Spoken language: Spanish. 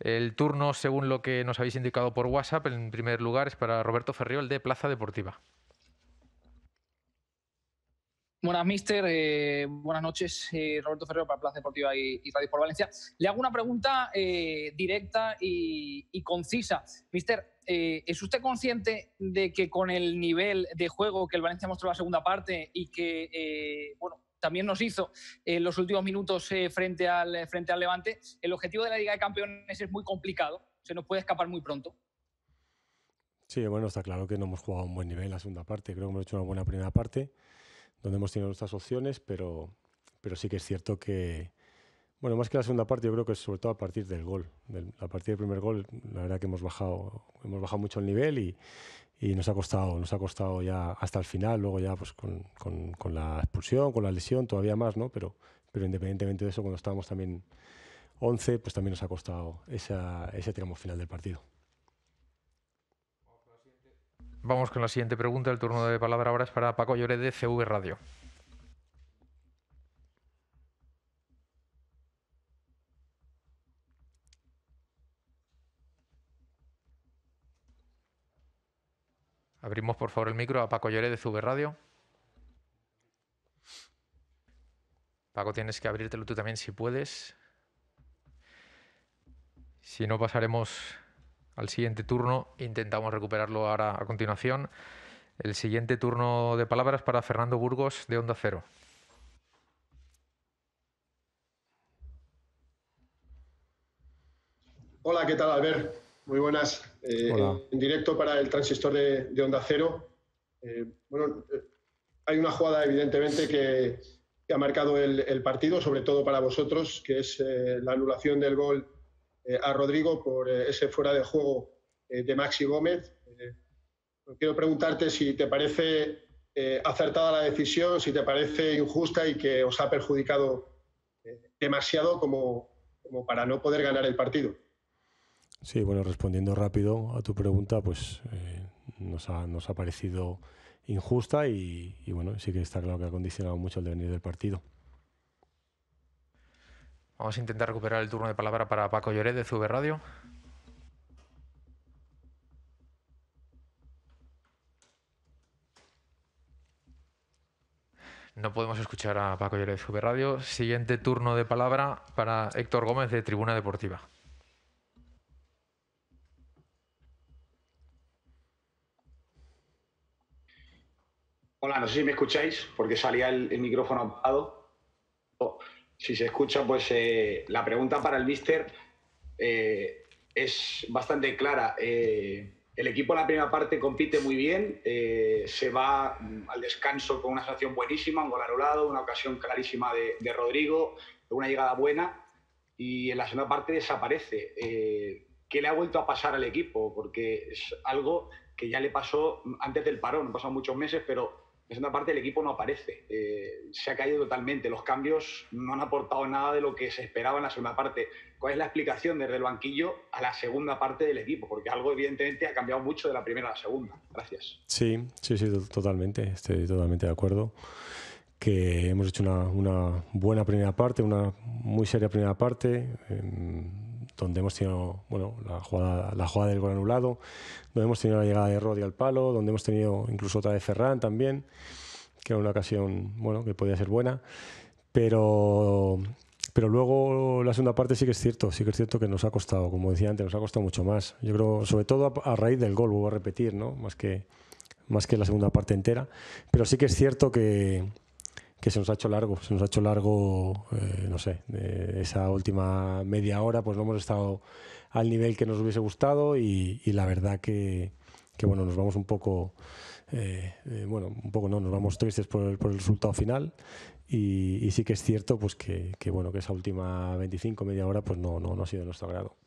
El turno, según lo que nos habéis indicado por WhatsApp, en primer lugar es para Roberto Ferriol de Plaza Deportiva. Buenas, mister. Eh, buenas noches, eh, Roberto Ferriol para Plaza Deportiva y, Radio por Valencia. Le hago una pregunta eh, directa y, concisa. Mister, ¿es usted consciente de que con el nivel de juego que el Valencia mostró en la segunda parte y que, bueno, también nos hizo en eh, los últimos minutos eh, frente, al, frente al Levante. El objetivo de la Liga de Campeones es muy complicado, se nos puede escapar muy pronto. Sí, bueno, está claro que no hemos jugado a un buen nivel en la segunda parte. Creo que hemos hecho una buena primera parte, donde hemos tenido nuestras opciones, pero, pero sí que es cierto que, bueno, más que la segunda parte, yo creo que es sobre todo a partir del gol. a partir del primer gol, la verdad que hemos bajado, hemos bajado mucho el nivel y, nos ha costado, nos ha costado ya hasta el final, luego ya pues con, la expulsión, con la lesión, todavía más, ¿no? Pero, pero independientemente de eso, cuando estábamos también 11, pues también nos ha costado ese tramo final del partido. Vamos con la siguiente pregunta. El turno de palabra ahora es para Paco Llore de CV Radio. Abrimos por favor el micro a Paco Lloré de Zube Radio. Paco, tienes que abrírtelo tú también si puedes. Si no, pasaremos al siguiente turno. Intentamos recuperarlo ahora a continuación. El siguiente turno de palabras para Fernando Burgos de Onda Cero. Hola, ¿qué tal, Albert? Muy buenas. Eh, en, directo para el transistor de, Onda Cero. Eh, bueno, eh, hay una jugada evidentemente que, ha marcado el, partido, sobre todo para vosotros, que es la anulación del gol a Rodrigo por ese fuera de juego de Maxi Gómez. quiero preguntarte si te parece acertada la decisión, si te parece injusta y que os ha perjudicado demasiado como para no poder ganar el partido. Sí, bueno, respondiendo rápido a tu pregunta, pues eh, nos, ha, parecido injusta y, bueno, sí que está claro que ha condicionado mucho el devenir del partido. Vamos a intentar recuperar el turno de palabra para Paco Lloré de CB Radio. No podemos escuchar a Paco Lloré de CB Radio. Siguiente turno de palabra para Héctor Gómez de Tribuna Deportiva. Hola, no sé si me escucháis, porque salía el, micrófono apagado. Oh, si se escucha, pues eh, la pregunta para el mister eh, es bastante clara. Eh, el equipo en la primera parte compite muy bien, se va al descanso con una situación buenísima, un gol anulado, una ocasión clarísima de, de, Rodrigo, una llegada buena, y en la segunda parte desaparece. ¿Qué le ha vuelto a pasar al equipo? Porque es algo que ya le pasó antes del parón, han pasado muchos meses, pero en segunda parte el equipo no aparece. Eh, se ha caído totalmente. Los cambios no han aportado nada de lo que se esperaba en la segunda parte. ¿Cuál es la explicación desde el banquillo a la segunda parte del equipo? Porque algo evidentemente ha cambiado mucho de la primera a la segunda. Gracias. Sí, sí, sí, totalmente. Estoy totalmente de acuerdo. Que hemos hecho una, buena primera parte, una muy seria primera parte. Em, donde hemos tenido bueno, la, jugada, la jugada del gol anulado, donde hemos tenido la llegada de Rodri al palo, donde hemos tenido incluso otra de Ferran también, que era una ocasión bueno, que podía ser buena. Pero, pero luego la segunda parte sí que es cierto, sí que es cierto que nos ha costado, como decía antes, nos ha costado mucho más. Yo creo, sobre todo a, raíz del gol, vuelvo a repetir, ¿no? más, que, más que la segunda parte entera. Pero sí que es cierto que, que se nos ha hecho largo, se nos ha hecho largo, eh, no sé, eh, esa última media hora, pues no hemos estado al nivel que nos hubiese gustado y, la verdad que, bueno, nos vamos un poco, eh, bueno, un poco no, nos vamos tristes por el, resultado final y, sí que es cierto, pues que, bueno, que esa última 25, media hora, pues no, no, no ha sido de nuestro agrado.